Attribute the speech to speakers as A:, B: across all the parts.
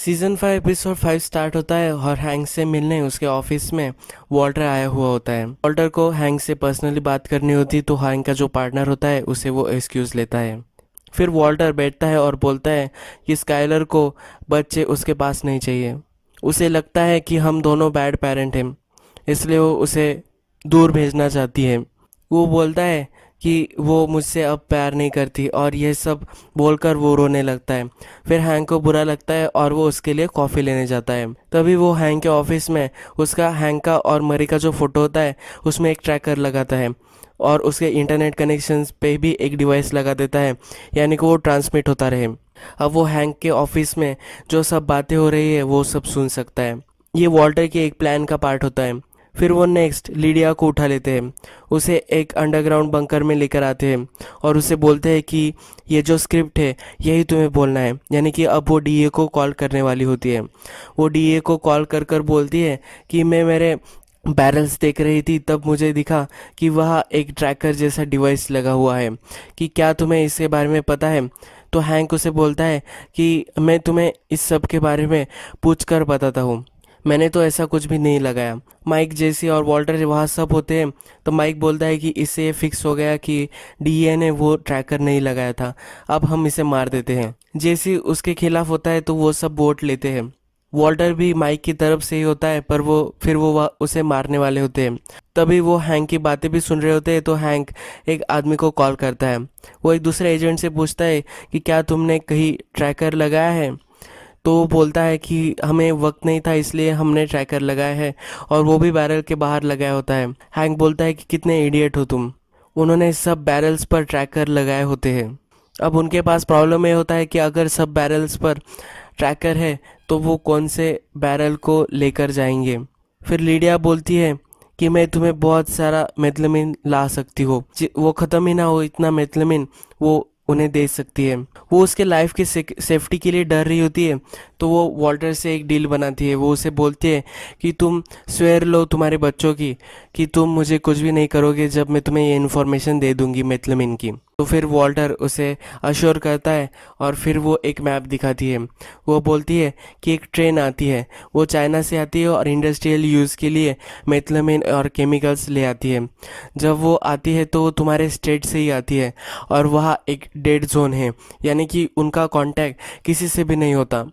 A: season five episode five start होता है और हैंग से मिलने उसके ऑफिस में वॉल्टर आया हुआ होता है वॉल्टर को हैंग से पर्सनली बात करनी होती है तो हैंग का जो पार्टनर होता है उसे वो एक्सक्यूज़ लेता है फिर वॉल्टर बैठता है और बोलता है कि स्काइलर को बच्चे उसके पास नहीं चाहिए उसे लगता है कि हम दोनों बैड पेरेंट हैं इसलिए वो उसे दूर भेजना चाहती है वो बोलता है कि वो मुझसे अब प्यार नहीं करती और यह सब बोलकर वो रोने लगता है फिर हैंग को बुरा लगता है और वो उसके लिए कॉफ़ी लेने जाता है तभी वो हैंग के ऑफिस में उसका हैंग का और मरी का जो फ़ोटो होता है उसमें एक ट्रैकर लगाता है और उसके इंटरनेट कनेक्शन पे भी एक डिवाइस लगा देता है यानी कि वो ट्रांसमिट होता रहे अब वो हैंक के ऑफिस में जो सब बातें हो रही है वो सब सुन सकता है ये वॉल्टर के एक प्लान का पार्ट होता है फिर वो नेक्स्ट लीडिया को उठा लेते हैं उसे एक अंडरग्राउंड बंकर में लेकर आते हैं और उसे बोलते हैं कि ये जो स्क्रिप्ट है यही तुम्हें बोलना है यानी कि अब वो डीए को कॉल करने वाली होती है वो डीए को कॉल कर कर बोलती है कि मैं मेरे बैरल्स देख रही थी तब मुझे दिखा कि वह एक ट्रैकर जैसा डिवाइस लगा हुआ है कि क्या तुम्हें इसके बारे में पता है तो हैंक उसे बोलता है कि मैं तुम्हें इस सब के बारे में पूछ कर बताता हूँ मैंने तो ऐसा कुछ भी नहीं लगाया माइक जेसी और वॉल्टर वहाँ सब होते हैं तो माइक बोलता है कि इससे फिक्स हो गया कि डीए ने वो ट्रैकर नहीं लगाया था अब हम इसे मार देते हैं जेसी उसके खिलाफ होता है तो वो सब वोट लेते हैं वॉल्टर भी माइक की तरफ से ही होता है पर वो फिर वो उसे मारने वाले होते हैं तभी वो हैंक की बातें भी सुन रहे होते हैं तो हैंक एक आदमी को कॉल करता है वो एक दूसरे एजेंट से पूछता है कि क्या तुमने कहीं ट्रैकर लगाया है तो बोलता है कि हमें वक्त नहीं था इसलिए हमने ट्रैकर लगाया है और वो भी बैरल के बाहर लगाया होता है हैंक बोलता है कि कितने इडियट हो तुम उन्होंने सब बैरल्स पर ट्रैकर लगाए होते हैं अब उनके पास प्रॉब्लम ये होता है कि अगर सब बैरल्स पर ट्रैकर है तो वो कौन से बैरल को लेकर जाएंगे फिर लीडिया बोलती है कि मैं तुम्हें बहुत सारा मेथलमिन ला सकती हूँ वो ख़त्म ही ना हो इतना मेथलमिन वो उन्हें दे सकती है वो उसके लाइफ की सेफ्टी के लिए डर रही होती है तो वो वॉल्टर से एक डील बनाती है वो उसे बोलती है कि तुम स्वेर लो तुम्हारे बच्चों की कि तुम मुझे कुछ भी नहीं करोगे जब मैं तुम्हें ये इन्फॉर्मेशन दे दूंगी मेथलमिन की तो फिर वॉल्टर उसे अश्योर करता है और फिर वो एक मैप दिखाती है वो बोलती है कि एक ट्रेन आती है वो चाइना से आती है और इंडस्ट्रियल यूज़ के लिए मेथलमिन और केमिकल्स ले आती है जब वो आती है तो वो तुम्हारे स्टेट से ही आती है और वहाँ एक डेड जोन है यानी कि उनका कॉन्टैक्ट किसी से भी नहीं होता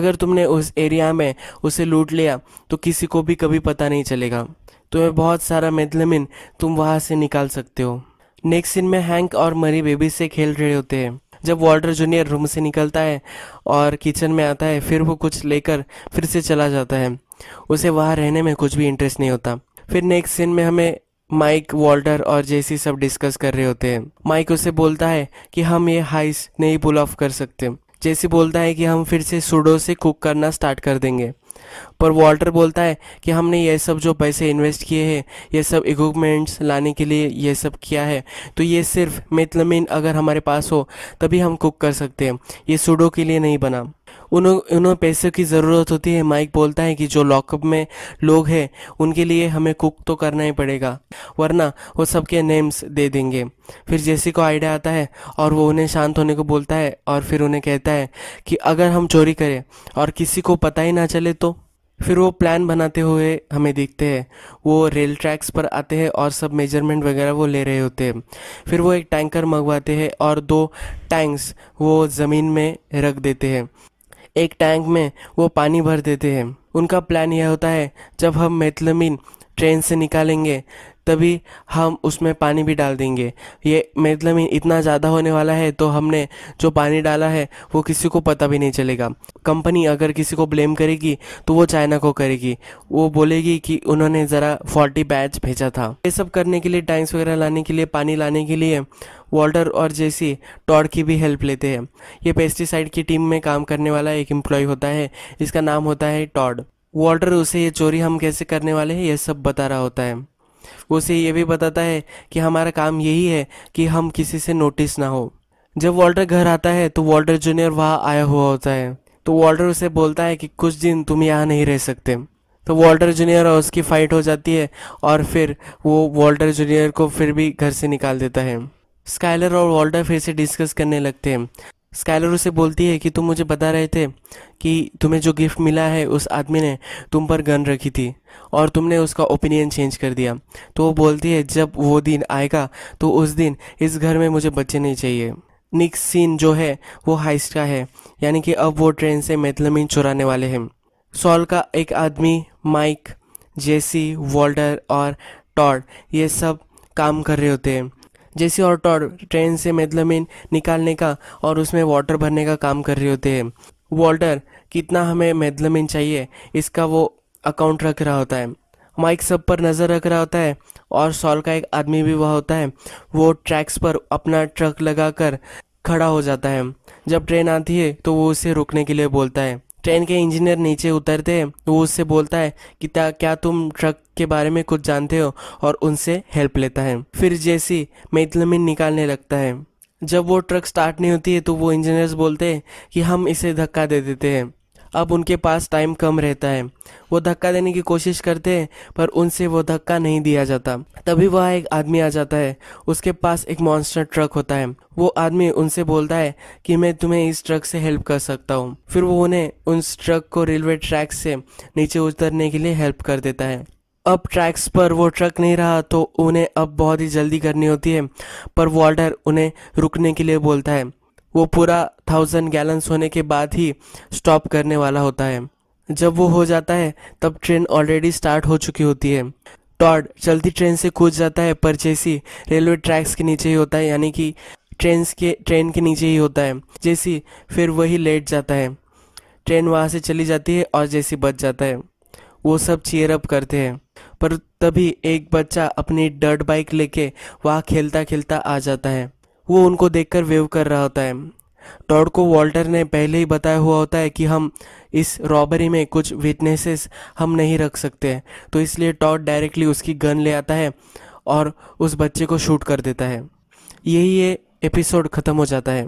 A: अगर तुमने उस एरिया में उसे लूट लिया तो किसी को भी कभी पता नहीं चलेगा तुम्हें बहुत सारा मेथलमिन तुम वहाँ से निकाल सकते हो नेक्स्ट सीन में हैंक और मरी बेबी से खेल रहे होते हैं जब वॉल्टर जूनियर रूम से निकलता है और किचन में आता है फिर वो कुछ लेकर फिर से चला जाता है उसे वहाँ रहने में कुछ भी इंटरेस्ट नहीं होता फिर नेक्स्ट सीन में हमें माइक वॉल्टर और जेसी सब डिस्कस कर रहे होते हैं माइक उसे बोलता है कि हम ये हाइस नहीं पुल ऑफ कर सकते जेसी बोलता है कि हम फिर से सुडो से कुक करना स्टार्ट कर देंगे पर वॉल्टर बोलता है कि हमने ये सब जो पैसे इन्वेस्ट किए हैं ये सब इक्विपमेंट्स लाने के लिए ये सब किया है तो ये सिर्फ मेथलमिन अगर हमारे पास हो तभी हम कुक कर सकते हैं ये सूडो के लिए नहीं बना उन्हों उन्हों पैसे की ज़रूरत होती है माइक बोलता है कि जो लॉकअप में लोग हैं उनके लिए हमें कुक तो करना ही पड़ेगा वरना वो सबके नेम्स दे देंगे फिर जेसी को आइडिया आता है और वो उन्हें शांत होने को बोलता है और फिर उन्हें कहता है कि अगर हम चोरी करें और किसी को पता ही ना चले तो फिर वो प्लान बनाते हुए हमें दिखते हैं वो रेल ट्रैक्स पर आते हैं और सब मेजरमेंट वगैरह वो ले रहे होते हैं फिर वो एक टैंकर मंगवाते हैं और दो टैंक्स वो ज़मीन में रख देते हैं एक टैंक में वो पानी भर देते हैं उनका प्लान यह होता है जब हम मेथलमिन ट्रेन से निकालेंगे तभी हम उसमें पानी भी डाल देंगे ये मतलब इतना ज़्यादा होने वाला है तो हमने जो पानी डाला है वो किसी को पता भी नहीं चलेगा कंपनी अगर किसी को ब्लेम करेगी तो वो चाइना को करेगी वो बोलेगी कि उन्होंने ज़रा फोर्टी बैच भेजा था ये सब करने के लिए टैंक्स वगैरह लाने के लिए पानी लाने के लिए वॉल्टर और जैसी टॉड की भी हेल्प लेते हैं ये पेस्टिसाइड की टीम में काम करने वाला एक एम्प्लॉय होता है जिसका नाम होता है टॉड वॉल्टर उसे ये चोरी हम कैसे करने वाले हैं ये सब बता रहा होता है उसे ये भी बताता है कि हमारा काम यही है कि हम किसी से नोटिस ना हो जब वॉल्टर घर आता है तो वॉल्टर जूनियर वहाँ आया हुआ होता है तो वॉल्टर उसे बोलता है कि कुछ दिन तुम यहाँ नहीं रह सकते तो वॉल्टर जूनियर और उसकी फ़ाइट हो जाती है और फिर वो वॉल्टर जूनियर को फिर भी घर से निकाल देता है स्काइलर और वॉल्टर फिर से डिस्कस करने लगते हैं स्काइलर उसे बोलती है कि तुम मुझे बता रहे थे कि तुम्हें जो गिफ्ट मिला है उस आदमी ने तुम पर गन रखी थी और तुमने उसका ओपिनियन चेंज कर दिया तो वो बोलती है जब वो दिन आएगा तो उस दिन इस घर में मुझे बच्चे नहीं चाहिए निक सीन जो है वो हाइस्ट का है यानी कि अब वो ट्रेन से मेथलमिन चुराने वाले हैं सॉल का एक आदमी माइक जेसी वॉल्टर और टॉड ये सब काम कर रहे होते हैं जैसे और ट्रेन से मेदलमीन मतलब निकालने का और उसमें वाटर भरने का काम कर रहे होते हैं वाटर कितना हमें मेदलमिन मतलब चाहिए इसका वो अकाउंट रख रहा होता है माइक सब पर नज़र रख रहा होता है और सॉल का एक आदमी भी वह होता है वो ट्रैक्स पर अपना ट्रक लगाकर खड़ा हो जाता है जब ट्रेन आती है तो वो उसे रुकने के लिए बोलता है ट्रेन के इंजीनियर नीचे उतरते हैं वो उससे बोलता है कि क्या तुम ट्रक के बारे में कुछ जानते हो और उनसे हेल्प लेता है फिर जेसी मेथलमिन निकालने लगता है जब वो ट्रक स्टार्ट नहीं होती है तो वो इंजीनियर्स बोलते हैं कि हम इसे धक्का दे देते हैं अब उनके पास टाइम कम रहता है वो धक्का देने की कोशिश करते हैं पर उनसे वो धक्का नहीं दिया जाता तभी वह एक आदमी आ जाता है उसके पास एक मॉन्स्टर ट्रक होता है वो आदमी उनसे बोलता है कि मैं तुम्हें इस ट्रक से हेल्प कर सकता हूँ फिर वो उन्हें उस ट्रक को रेलवे ट्रैक से नीचे उतरने के लिए हेल्प कर देता है अब ट्रैक्स पर वो ट्रक नहीं रहा तो उन्हें अब बहुत ही जल्दी करनी होती है पर वॉल्टर उन्हें रुकने के लिए बोलता है वो पूरा थाउजेंड गैलन्स होने के बाद ही स्टॉप करने वाला होता है जब वो हो जाता है तब ट्रेन ऑलरेडी स्टार्ट हो चुकी होती है टॉड जल्दी ट्रेन से कूद जाता है पर जैसी रेलवे ट्रैक्स के नीचे ही होता है यानी कि ट्रेन के ट्रेन के नीचे ही होता है जैसी फिर वही लेट जाता है ट्रेन वहाँ से चली जाती है और जैसी बच जाता है वो सब चेयरअप अप करते हैं पर तभी एक बच्चा अपनी डर्ट बाइक लेके वहाँ खेलता खेलता आ जाता है वो उनको देखकर वेव कर रहा होता है टॉड को वॉल्टर ने पहले ही बताया हुआ होता है कि हम इस रॉबरी में कुछ विटनेसेस हम नहीं रख सकते तो इसलिए टॉड डायरेक्टली उसकी गन ले आता है और उस बच्चे को शूट कर देता है यही ये एपिसोड ख़त्म हो जाता है